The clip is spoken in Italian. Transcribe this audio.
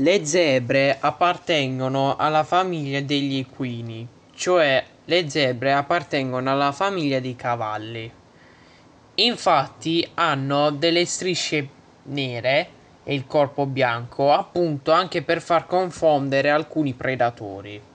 Le zebre appartengono alla famiglia degli equini, cioè le zebre appartengono alla famiglia dei cavalli. Infatti hanno delle strisce nere e il corpo bianco, appunto anche per far confondere alcuni predatori.